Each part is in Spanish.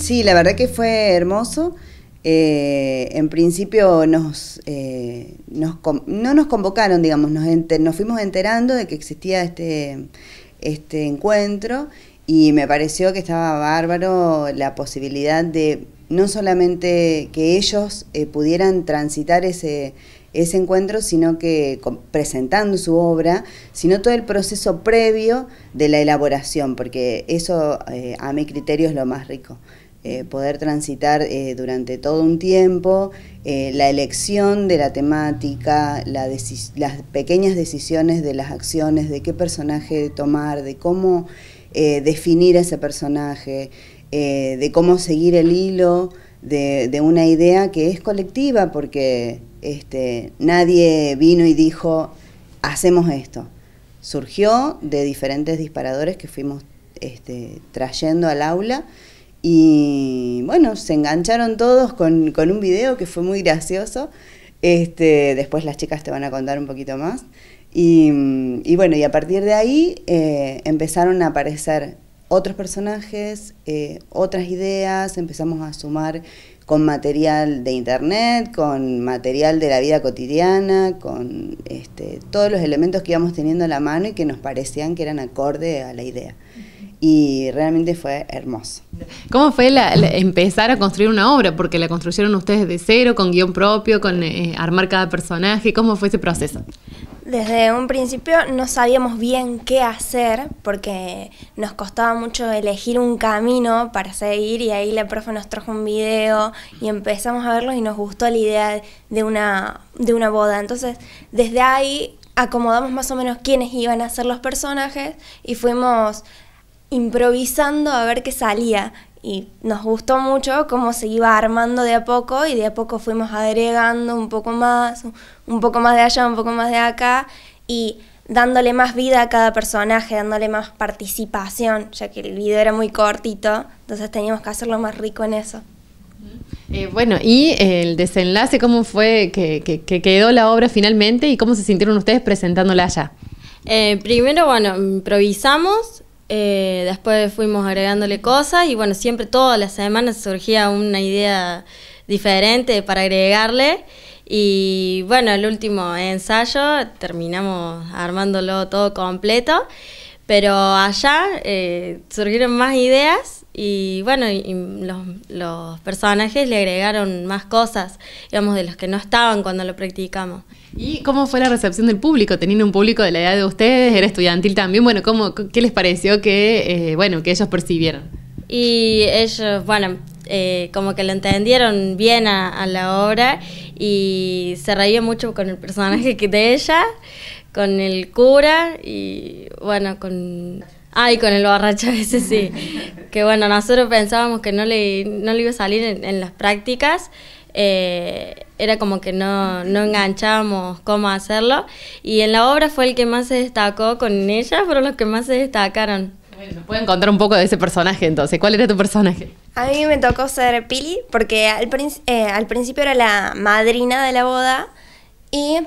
sí, la verdad que fue hermoso. Eh, en principio nos, eh, no nos convocaron, digamos, nos, nos fuimos enterando de que existía este, este, encuentro y me pareció que estaba bárbaro la posibilidad de no solamente que ellos eh, pudieran transitar ese, encuentro, sino que presentando su obra, sino todo el proceso previo de la elaboración, porque eso a mi criterio es lo más rico. Eh, poder transitar eh, durante todo un tiempo, eh, la elección de la temática, las pequeñas decisiones de las acciones, de qué personaje tomar, de cómo definir ese personaje, de cómo seguir el hilo de, una idea que es colectiva, porque este, nadie vino y dijo, hacemos esto. Surgió de diferentes disparadores que fuimos este, trayendo al aula. Y bueno, se engancharon todos con, un video que fue muy gracioso. Este, después las chicas te van a contar un poquito más. Y, bueno, y a partir de ahí eh, empezaron a aparecer otros personajes, eh, otras ideas, empezamos a sumar con material de internet, con material de la vida cotidiana, con este, todos los elementos que íbamos teniendo a la mano y que nos parecían que eran acorde a la idea y realmente fue hermoso. ¿Cómo fue la, empezar a construir una obra? Porque la construyeron ustedes de cero, con guión propio, con eh, armar cada personaje. ¿Cómo fue ese proceso? Desde un principio no sabíamos bien qué hacer porque nos costaba mucho elegir un camino para seguir y ahí la profe nos trajo un video y empezamos a verlos y nos gustó la idea de una, de una boda. Entonces, desde ahí acomodamos más o menos quiénes iban a ser los personajes y fuimos improvisando a ver qué salía. Y nos gustó mucho cómo se iba armando de a poco y de a poco fuimos agregando un poco más, un poco más de allá, un poco más de acá y dándole más vida a cada personaje, dándole más participación, ya que el video era muy cortito, entonces teníamos que hacerlo más rico en eso. Eh, bueno, y el desenlace, ¿cómo fue que, quedó la obra finalmente y cómo se sintieron ustedes presentándola allá? Eh, primero, bueno, improvisamos, eh, después fuimos agregándole cosas y bueno, siempre todas las semanas surgía una idea diferente para agregarle. Y bueno, el último ensayo terminamos armándolo todo completo, pero allá eh, surgieron más ideas y bueno, los, personajes le agregaron más cosas, digamos, de los que no estaban cuando lo practicamos. ¿Y cómo fue la recepción del público? Teniendo un público de la edad de ustedes, era estudiantil también, bueno, ¿cómo, ¿qué les pareció que, eh, bueno, que ellos percibieron? Y ellos, bueno, eh, como que lo entendieron bien a, la obra y se reía mucho con el personaje de ella, con el cura y, bueno, con... ay con el borracho veces, sí. que bueno, nosotros pensábamos que no le, no le iba a salir en, las prácticas. Eh, era como que no, no, enganchábamos cómo hacerlo. Y en la obra fue el que más se destacó con ella, fueron los que más se destacaron. Bueno, pueden contar un poco de ese personaje entonces? ¿Cuál era tu personaje? A mí me tocó ser Pili, porque al, eh, al principio era la madrina de la boda y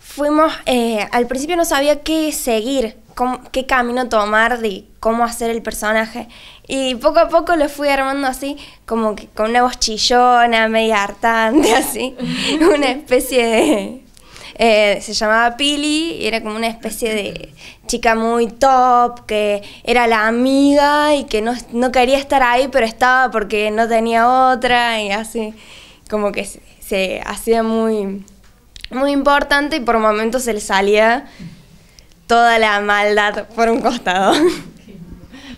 fuimos, eh, al principio no sabía qué seguir, qué camino tomar de cómo hacer el personaje. Y poco a poco lo fui armando así, como que con una voz chillona, media hartante, así. Una especie de. Eh, se llamaba Pili y era como una especie de chica muy top, que era la amiga y que no, quería estar ahí, pero estaba porque no tenía otra y así. Como que se, hacía muy, muy importante y por momentos se le salía toda la maldad por un costado.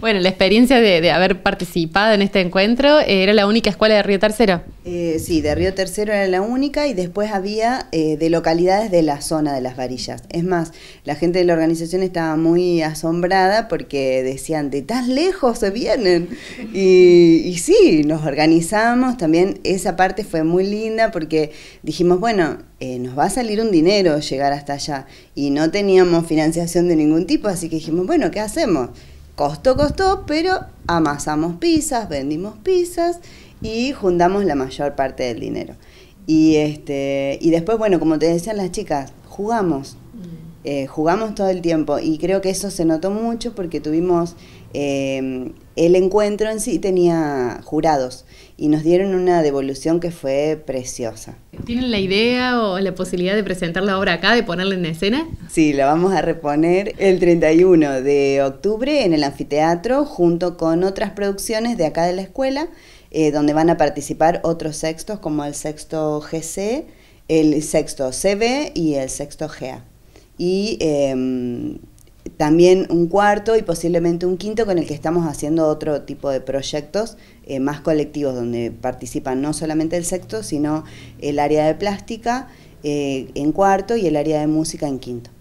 Bueno, la experiencia de, haber participado en este encuentro, eh, ¿era la única escuela de Río Tercero? Eh, sí, de Río Tercero era la única y después había eh, de localidades de la zona de las varillas. Es más, la gente de la organización estaba muy asombrada porque decían, de tan lejos se vienen. Y, y sí, nos organizamos, también esa parte fue muy linda porque dijimos, bueno, eh, nos va a salir un dinero llegar hasta allá. Y no teníamos financiación de ningún tipo, así que dijimos, bueno, ¿qué hacemos? Costó, costó, pero amasamos pizzas, vendimos pizzas y juntamos la mayor parte del dinero. Y, este, y después, bueno, como te decían las chicas, jugamos. Mm. Eh, jugamos todo el tiempo y creo que eso se notó mucho porque tuvimos eh, el encuentro en sí tenía jurados y nos dieron una devolución que fue preciosa. ¿Tienen la idea o la posibilidad de presentar la obra acá, de ponerla en escena? Sí, la vamos a reponer el 31 de octubre en el anfiteatro junto con otras producciones de acá de la escuela, eh, donde van a participar otros sextos como el sexto GC, el sexto CB y el sexto GA. Y em, también un cuarto y posiblemente un quinto con el que estamos haciendo otro tipo de proyectos eh, más colectivos donde participan no solamente el sexto, sino el área de plástica eh, en cuarto y el área de música en quinto.